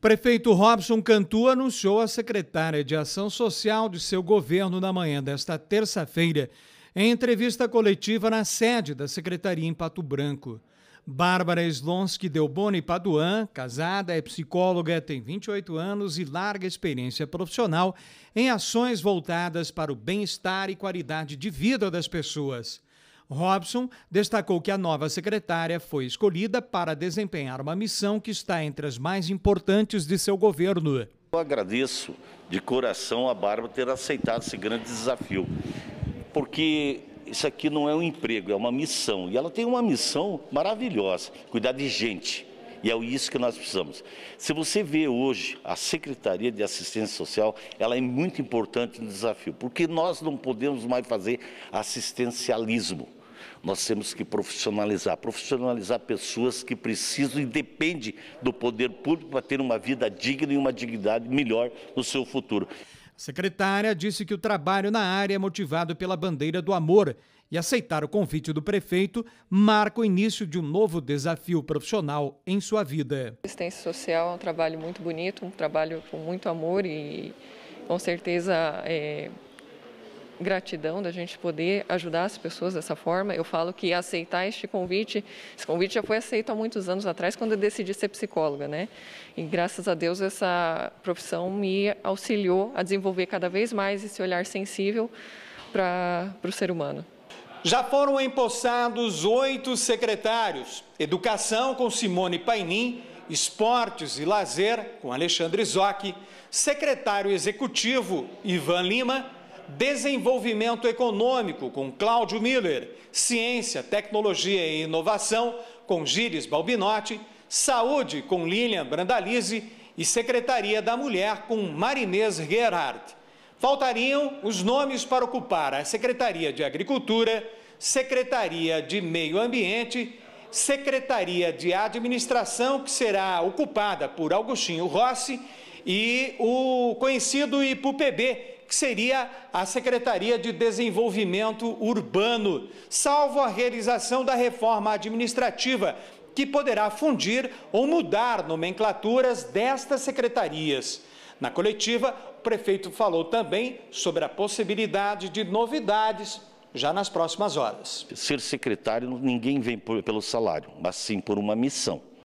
Prefeito Robson Cantu anunciou a secretária de Ação Social de seu governo na manhã desta terça-feira, em entrevista coletiva na sede da Secretaria em Pato Branco. Bárbara Slonsky Delboni Paduan, casada, é psicóloga, tem 28 anos e larga experiência profissional em ações voltadas para o bem-estar e qualidade de vida das pessoas. Robson destacou que a nova secretária foi escolhida para desempenhar uma missão que está entre as mais importantes de seu governo. Eu agradeço de coração a Bárbara ter aceitado esse grande desafio, porque isso aqui não é um emprego, é uma missão. E ela tem uma missão maravilhosa: cuidar de gente. E é isso que nós precisamos. Se você vê hoje a Secretaria de Assistência Social, ela é muito importante no desafio, porque nós não podemos mais fazer assistencialismo. Nós temos que profissionalizar profissionalizar pessoas que precisam e dependem do poder público para ter uma vida digna e uma dignidade melhor no seu futuro. A secretária disse que o trabalho na área é motivado pela bandeira do amor e aceitar o convite do prefeito marca o início de um novo desafio profissional em sua vida. A assistência social é um trabalho muito bonito, um trabalho com muito amor e com certeza é, gratidão da gente poder ajudar as pessoas dessa forma. Eu falo que aceitar este convite, esse convite já foi aceito há muitos anos atrás, quando eu decidi ser psicóloga, né? E graças a Deus essa profissão me auxiliou a desenvolver cada vez mais esse olhar sensível para o ser humano. Já foram empossados oito secretários: Educação com Simone Painin, Esportes e Lazer com Alexandre Zocchi, Secretário Executivo Ivan Lima Desenvolvimento Econômico, com Cláudio Miller, Ciência, Tecnologia e Inovação, com Gires Balbinotti, Saúde, com Lilian Brandalize e Secretaria da Mulher, com Marinês Gerhardt. Faltariam os nomes para ocupar a Secretaria de Agricultura, Secretaria de Meio Ambiente, Secretaria de Administração, que será ocupada por Augustinho Rossi, e o conhecido IPUPB, que seria a Secretaria de Desenvolvimento Urbano, salvo a realização da reforma administrativa, que poderá fundir ou mudar nomenclaturas destas secretarias. Na coletiva, o prefeito falou também sobre a possibilidade de novidades já nas próximas horas. Ser secretário, ninguém vem por, pelo salário, mas sim por uma missão.